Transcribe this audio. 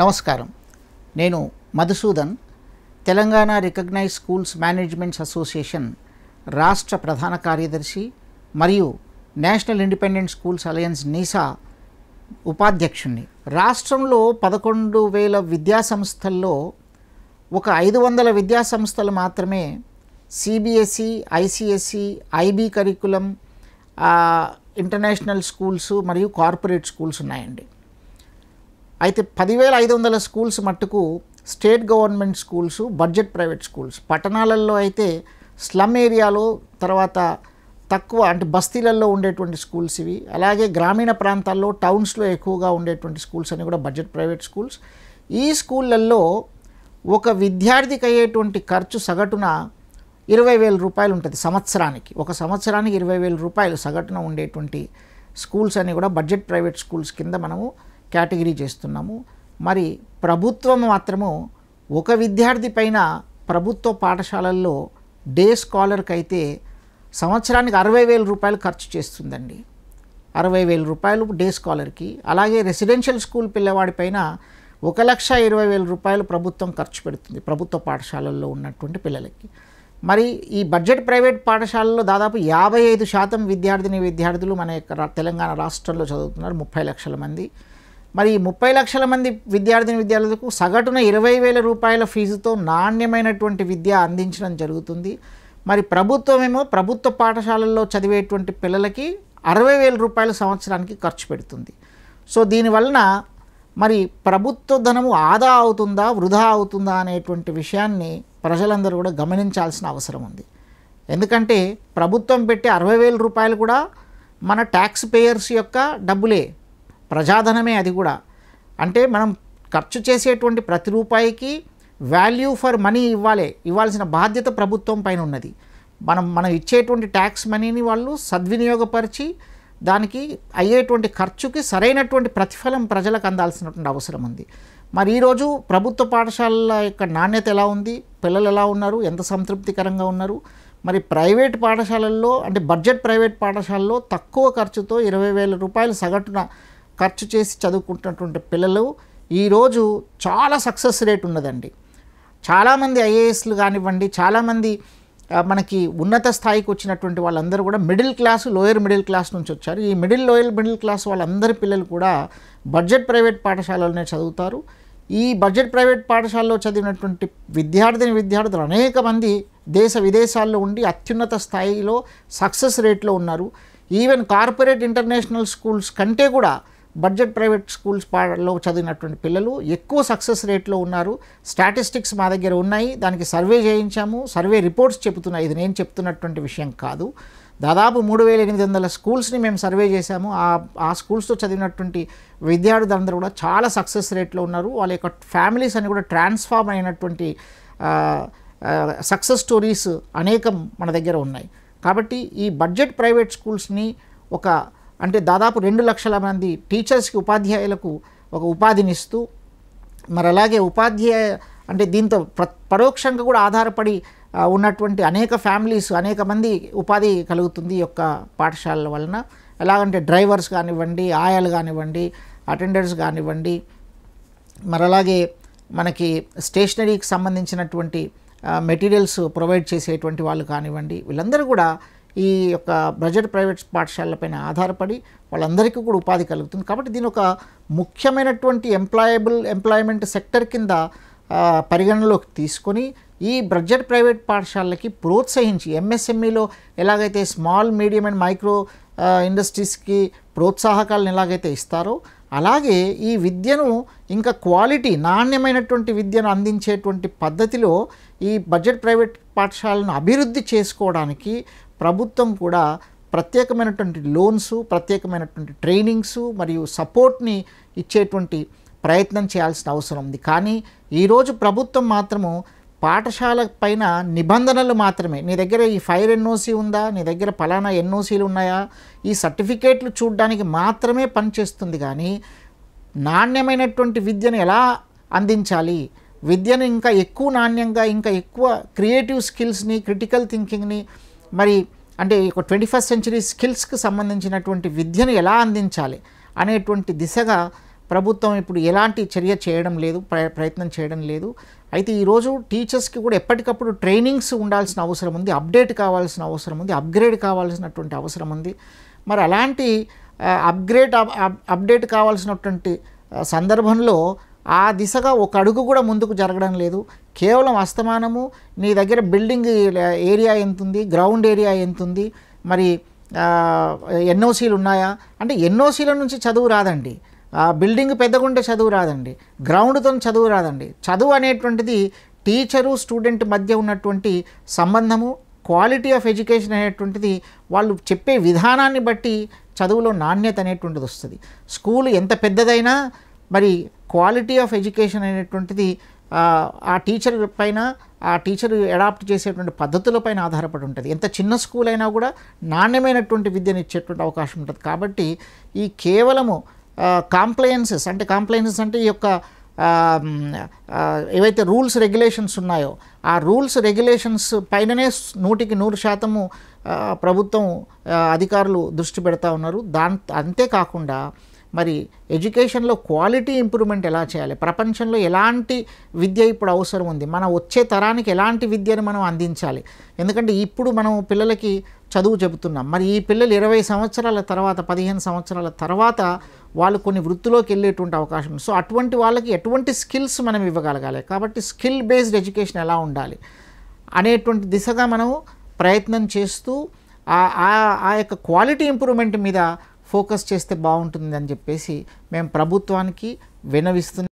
నమస్కారం నేను Madhusudan Telangana recognised schools managements association రాష్ట్ర ప్రధాన కార్యదర్శి మరియు national independent schools alliance NISA ఉపాధ్యక్షుణ్ణి రాష్ట్రంలో పదకొండు వేల విద్యాసంస్థల్లో ఒక ఐదు వందల విద్యాసంస్థలు మాత్రమే CBSE ICSE IB curriculum international schools మరియు కార్పొరేట్ స్కూల్స్ ఉన్నాయండి అయితే పదివేల ఐదు వందల స్కూల్స్ మట్టుకు state government schools budget private schools పట్టణాలలో అయితే స్లమ్ ఏరియాలో తర్వాత తక్కువ అంటే బస్తీలలో ఉండేటువంటి స్కూల్స్ ఇవి అలాగే గ్రామీణ ప్రాంతాల్లో టౌన్స్లో ఎక్కువగా ఉండేటువంటి స్కూల్స్ అని కూడా బడ్జెట్ ప్రైవేట్ స్కూల్స్ ఈ స్కూళ్ళల్లో ఒక విద్యార్థికి అయ్యేటువంటి ఖర్చు సగటున ఇరవై వేల రూపాయలు ఉంటుంది సంవత్సరానికి ఒక సంవత్సరానికి ఇరవై వేల రూపాయలు సగటున ఉండేటువంటి స్కూల్స్ అని కూడా బడ్జెట్ ప్రైవేట్ స్కూల్స్ కింద మనము కేటగిరీ చేస్తున్నాము మరి ప్రభుత్వం మాత్రము ఒక విద్యార్థి పైన ప్రభుత్వ పాఠశాలల్లో డే స్కాలర్కి అయితే సంవత్సరానికి అరవై వేల రూపాయలు ఖర్చు చేస్తుందండి అరవై వేల రూపాయలు డే స్కాలర్కి అలాగే రెసిడెన్షియల్ స్కూల్ పిల్లవాడిపైన ఒక లక్ష ఇరవై వేల రూపాయలు ప్రభుత్వం ఖర్చు పెడుతుంది ప్రభుత్వ పాఠశాలల్లో ఉన్నటువంటి పిల్లలకి మరి ఈ బడ్జెట్ ప్రైవేట్ పాఠశాలల్లో దాదాపు యాభై ఐదు శాతం విద్యార్థిని విద్యార్థులు మన యొక్క తెలంగాణ రాష్ట్రంలో చదువుతున్నారు ముప్పై లక్షల మంది మరి ముప్పై లక్షల మంది విద్యార్థిని విద్యార్థులకు సగటున ఇరవై వేల రూపాయల ఫీజుతో నాణ్యమైనటువంటి విద్య అందించడం జరుగుతుంది మరి ప్రభుత్వమేమో ప్రభుత్వ పాఠశాలల్లో చదివేటువంటి పిల్లలకి అరవై వేల రూపాయల సంవత్సరానికి ఖర్చు పెడుతుంది సో దీనివలన మరి ప్రభుత్వ ధనము ఆదా అవుతుందా వృధా అవుతుందా అనేటువంటి విషయాన్ని ప్రజలందరూ కూడా గమనించాల్సిన అవసరం ఉంది ఎందుకంటే ప్రభుత్వం పెట్టే అరవై వేల రూపాయలు కూడా మన ట్యాక్స్ పేయర్స్ యొక్క డబ్బులే ప్రజాధనమే అది కూడా అంటే మనం ఖర్చు చేసేటువంటి ప్రతి రూపాయికి వాల్యూ ఫర్ మనీ ఇవ్వాలి ఇవ్వాల్సిన బాధ్యత ప్రభుత్వం పైన ఉన్నది మనం మనం ఇచ్చేటువంటి ట్యాక్స్ మనీని వాళ్ళు సద్వినియోగపరిచి దానికి అయ్యేటువంటి ఖర్చుకి సరైనటువంటి ప్రతిఫలం ప్రజలకు అందాల్సినటువంటి అవసరం ఉంది మరి ఈరోజు ప్రభుత్వ పాఠశాలల యొక్క నాణ్యత ఎలా ఉంది పిల్లలు ఎలా ఉన్నారు ఎంత సంతృప్తికరంగా ఉన్నారు మరి ప్రైవేట్ పాఠశాలల్లో అంటే బడ్జెట్ ప్రైవేట్ పాఠశాలలో తక్కువ ఖర్చుతో ఇరవై వేల రూపాయలు సగటున ఖర్చు చేసి చదువుకుంటున్నటువంటి పిల్లలు ఈరోజు చాలా సక్సెస్ రేట్ ఉన్నదండి చాలామంది ఐఏఎస్లు కానివ్వండి చాలామంది మనకి ఉన్నత స్థాయికి వచ్చినటువంటి వాళ్ళందరూ కూడా middle class lower middle class నుంచి వచ్చారు ఈ మిడిల్ లోయర్ మిడిల్ క్లాస్ వాళ్ళందరి పిల్లలు కూడా బడ్జెట్ ప్రైవేట్ పాఠశాలలోనే చదువుతారు ఈ బడ్జెట్ ప్రైవేట్ పాఠశాలలో చదివినటువంటి విద్యార్థిని విద్యార్థులు అనేక మంది దేశ విదేశాల్లో ఉండి అత్యున్నత స్థాయిలో సక్సెస్ రేట్లో ఉన్నారు ఈవెన్ కార్పొరేట్ ఇంటర్నేషనల్ స్కూల్స్ కంటే కూడా బడ్జెట్ ప్రైవేట్ స్కూల్స్ పాడలో చదివినటువంటి పిల్లలు ఎక్కువ సక్సెస్ రేట్లో ఉన్నారు స్టాటిస్టిక్స్ మా దగ్గర ఉన్నాయి దానికి సర్వే చేయించాము సర్వే రిపోర్ట్స్ చెబుతున్నాయి ఇది నేను చెప్తున్నటువంటి విషయం కాదు దాదాపు మూడు వేల ఎనిమిది వందల స్కూల్స్ని మేము సర్వే చేశాము ఆ ఆ స్కూల్స్తో చదివినటువంటి విద్యార్థులందరూ కూడా చాలా సక్సెస్ రేట్లో ఉన్నారు వాళ్ళ యొక్క ఫ్యామిలీస్ అని కూడా ట్రాన్స్ఫార్మ్ అయినటువంటి సక్సెస్ స్టోరీస్ అనేకం మన దగ్గర ఉన్నాయి కాబట్టి ఈ బడ్జెట్ ప్రైవేట్ స్కూల్స్ని ఒక అంటే దాదాపు రెండు లక్షల మంది టీచర్స్కి ఉపాధ్యాయులకు ఒక ఉపాధినిస్తూ మరి అలాగే ఉపాధ్యాయ అంటే దీంతో ప్ర పరోక్షంగా కూడా ఆధారపడి ఉన్నటువంటి అనేక ఫ్యామిలీస్ అనేక మంది ఉపాధి కలుగుతుంది ఈ యొక్క పాఠశాలల వలన ఎలాగంటే డ్రైవర్స్ కానివ్వండి ఆయాలు కానివ్వండి అటెండర్స్ కానివ్వండి మరి అలాగే మనకి స్టేషనరీకి సంబంధించినటువంటి మెటీరియల్స్ ప్రొవైడ్ చేసేటువంటి వాళ్ళు కానివ్వండి వీళ్ళందరూ కూడా ఈ యొక్క బడ్జెట్ ప్రైవేట్ పాఠశాలలపైన ఆధారపడి వాళ్ళందరికీ కూడా ఉపాధి కలుగుతుంది కాబట్టి దీని ఒక ముఖ్యమైనటువంటి ఎంప్లాయబుల్ ఎంప్లాయ్మెంట్ సెక్టర్ కింద పరిగణలోకి తీసుకొని ఈ బ్రడ్జెట్ ప్రైవేట్ పాఠశాలలకి ప్రోత్సహించి ఎంఎస్ఎంఈలో e ఎలాగైతే స్మాల్ మీడియం అండ్ మైక్రో ఇండస్ట్రీస్కి ప్రోత్సాహకాలను ఎలాగైతే ఇస్తారో అలాగే ఈ విద్యను ఇంకా క్వాలిటీ నాణ్యమైనటువంటి విద్యను అందించేటువంటి పద్ధతిలో ఈ బడ్జెట్ ప్రైవేట్ పాఠశాలను అభివృద్ధి చేసుకోవడానికి ప్రభుత్వం కూడా ప్రత్యేకమైనటువంటి లోన్స్ ప్రత్యేకమైనటువంటి ట్రైనింగ్స్ మరియు సపోర్ట్ని ఇచ్చేటువంటి ప్రయత్నం చేయాల్సిన అవసరం ఉంది కానీ ఈరోజు ప్రభుత్వం మాత్రము పాఠశాల పైన నిబంధనలు మాత్రమే నీ దగ్గర ఈ ఫైర్ ఎన్ఓసీ ఉందా నీ దగ్గర ఫలానా ఎన్ఓసీలు ఉన్నాయా ఈ సర్టిఫికేట్లు చూడడానికి మాత్రమే పనిచేస్తుంది కానీ నాణ్యమైనటువంటి విద్యను ఎలా అందించాలి విద్యను ఇంకా ఎక్కువ నాణ్యంగా ఇంకా ఎక్కువ క్రియేటివ్ స్కిల్స్ని క్రిటికల్ థింకింగ్ని మరి అంటే ఒక ట్వంటీ ఫస్ట్ సెంచరీ స్కిల్స్కి సంబంధించినటువంటి విద్యను ఎలా అందించాలి అనేటువంటి దిశగా ప్రభుత్వం ఇప్పుడు ఎలాంటి చర్య చేయడం లేదు ప్రయత్నం చేయడం లేదు అయితే ఈరోజు టీచర్స్కి కూడా ఎప్పటికప్పుడు ట్రైనింగ్స్ ఉండాల్సిన అవసరం ఉంది అప్డేట్ కావాల్సిన అవసరం ఉంది అప్గ్రేడ్ కావాల్సినటువంటి అవసరం ఉంది మరి అలాంటి అప్గ్రేడ్ అప్డేట్ కావాల్సినటువంటి సందర్భంలో ఆ దిశగా ఒక అడుగు కూడా ముందుకు జరగడం లేదు కేవలం అస్తమానము నీ దగ్గర బిల్డింగ్ ఏరియా ఎంత ఉంది గ్రౌండ్ ఏరియా ఎంత ఉంది మరి ఎన్ఓసీలు ఉన్నాయా అంటే ఎన్ఓసీల నుంచి చదువు రాదండి బిల్డింగ్ పెద్దగుంటే చదువు రాదండి గ్రౌండ్తో చదువు రాదండి చదువు అనేటువంటిది టీచరు స్టూడెంట్ మధ్య ఉన్నటువంటి సంబంధము క్వాలిటీ ఆఫ్ ఎడ్యుకేషన్ అనేటువంటిది వాళ్ళు చెప్పే విధానాన్ని బట్టి చదువులో నాణ్యత అనేటువంటిది వస్తుంది స్కూల్ ఎంత పెద్దదైనా మరి క్వాలిటీ ఆఫ్ ఎడ్యుకేషన్ అనేటువంటిది ఆ టీచర్ పైన ఆ టీచర్ అడాప్ట్ చేసేటువంటి పద్ధతులపైన ఆధారపడి ఉంటుంది ఎంత చిన్న స్కూల్ అయినా కూడా నాణ్యమైనటువంటి విద్యను ఇచ్చేటువంటి అవకాశం ఉంటుంది కాబట్టి ఈ కేవలము కాంప్లయన్సెస్ అంటే కాంప్లయన్సెస్ అంటే ఈ యొక్క ఏవైతే రూల్స్ రెగ్యులేషన్స్ ఉన్నాయో ఆ రూల్స్ రెగ్యులేషన్స్ పైననే నూటికి నూరు శాతము ప్రభుత్వం అధికారులు దృష్టి పెడతా ఉన్నారు దాని అంతేకాకుండా మరి ఎడ్యుకేషన్లో క్వాలిటీ ఇంప్రూవ్మెంట్ ఎలా చేయాలి ప్రపంచంలో ఎలాంటి విద్య ఇప్పుడు అవసరం ఉంది మన వచ్చే తరానికి ఎలాంటి విద్యను మనం అందించాలి ఎందుకంటే ఇప్పుడు మనం పిల్లలకి చదువు చెబుతున్నాం మరి ఈ పిల్లలు ఇరవై సంవత్సరాల తర్వాత పదిహేను సంవత్సరాల తర్వాత వాళ్ళు కొన్ని వృత్తిలోకి వెళ్ళేటువంటి అవకాశం సో అటువంటి వాళ్ళకి ఎటువంటి స్కిల్స్ మనం ఇవ్వగలగాలి కాబట్టి స్కిల్ బేస్డ్ ఎడ్యుకేషన్ ఎలా ఉండాలి అనేటువంటి దిశగా మనం ప్రయత్నం చేస్తూ ఆ యొక్క క్వాలిటీ ఇంప్రూవ్మెంట్ మీద ఫోకస్ చేస్తే బాగుంటుంది అని చెప్పేసి మేము ప్రభుత్వానికి వినవిస్తున్నాం